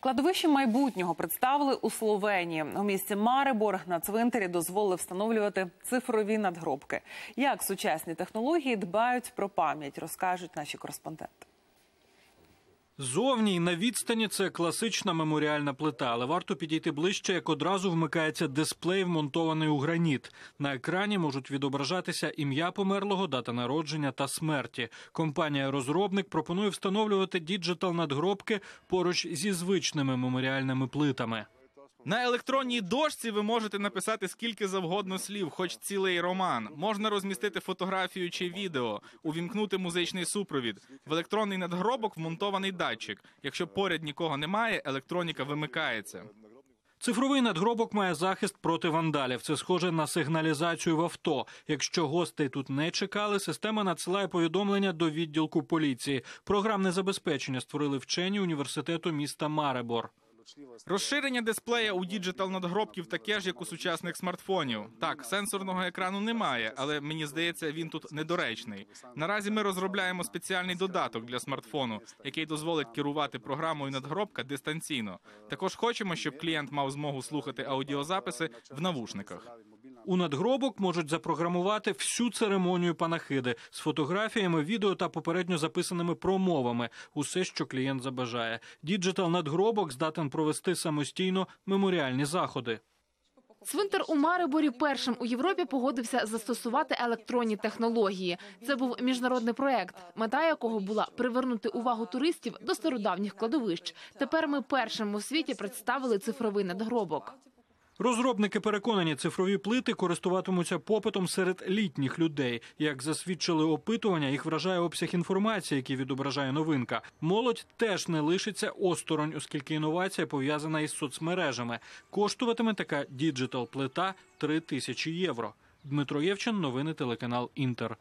Кладовище майбутнього представили у Словенії. У місті Марибор на цвинтарі дозволили встановлювати цифрові надгробки. Як сучасні технології дбають про пам'ять, розкажуть наші кореспонденти. Зовні на відстані це класична меморіальна плита, але варто підійти ближче, як одразу вмикається дисплей, вмонтований у граніт. На екрані можуть відображатися ім'я померлого, дата народження та смерті. Компанія-розробник пропонує встановлювати діджитал надгробки поруч зі звичними меморіальними плитами. На електронній дошці ви можете написати скільки завгодно слів, хоч цілий роман. Можна розмістити фотографію чи відео, увімкнути музичний супровід. В електронний надгробок вмонтований датчик. Якщо поряд нікого немає, електроніка вимикається. Цифровий надгробок має захист проти вандалів. Це схоже на сигналізацію в авто. Якщо гостей тут не чекали, система надсилає повідомлення до відділку поліції. Програмне забезпечення створили вчені університету міста Маребор. Розширення дисплея у діджитал надгробків таке ж, як у сучасних смартфонів. Так, сенсорного екрану немає, але мені здається, він тут недоречний. Наразі ми розробляємо спеціальний додаток для смартфону, який дозволить керувати програмою надгробка дистанційно. Також хочемо, щоб клієнт мав змогу слухати аудіозаписи в навушниках. У надгробок можуть запрограмувати всю церемонію панахиди з фотографіями, відео та попередньо записаними промовами. Усе, що клієнт забажає. Діджитал надгробок здатен провести самостійно меморіальні заходи. Цвинтар у Мариборі першим у Європі погодився застосувати електронні технології. Це був міжнародний проект, мета якого була привернути увагу туристів до стародавніх кладовищ. Тепер ми першим у світі представили цифровий надгробок. Розробники переконані, цифрові плити користуватимуться попитом серед літніх людей. Як засвідчили опитування, їх вражає обсяг інформації, який відображає новинка. Молодь теж не лишиться осторонь, оскільки інновація пов'язана із соцмережами. Коштуватиме така діджитал плита 3 тисячі євро. Дмитро Євчин, новини телеканал Інтер.